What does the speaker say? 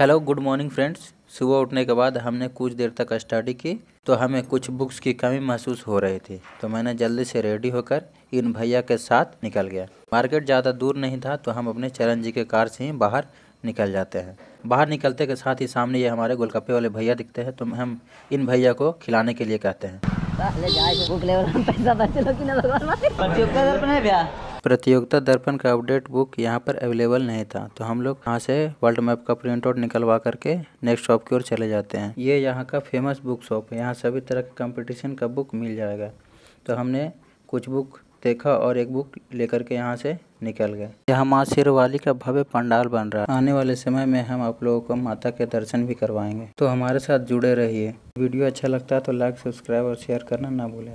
hello good morning friends सुबह उठने के बाद हमने कुछ देर तक स्टडी की तो हमें कुछ बुक्स की कमी महसूस हो रही थी तो मैंने जल्दी से रेडी होकर इन भैया के साथ निकल गया मार्केट ज़्यादा दूर नहीं था तो हम अपने चरण जी के कार से ही बाहर निकल जाते हैं बाहर निकलते के साथ ही सामने ये हमारे गोलगप्पे वाले भैया दिखते हैं तो हम इन भैया को खिलाने के लिए कहते हैं प्रतियोगिता दर्पण का अपडेट बुक यहाँ पर अवेलेबल नहीं था तो हम लोग यहाँ से वर्ल्ड मैप का प्रिंट आउट निकलवा करके नेक्स्ट शॉप की ओर चले जाते हैं ये यहाँ का फेमस बुक शॉप है यहाँ सभी तरह के कंपटीशन का बुक मिल जाएगा तो हमने कुछ बुक देखा और एक बुक लेकर के यहाँ से निकल गए यहाँ माँ शेरवाली का भव्य पंडाल बन रहा है आने वाले समय में हम आप लोगों को माता के दर्शन भी करवाएंगे तो हमारे साथ जुड़े रहिए वीडियो अच्छा लगता है तो लाइक सब्सक्राइब और शेयर करना ना भूलें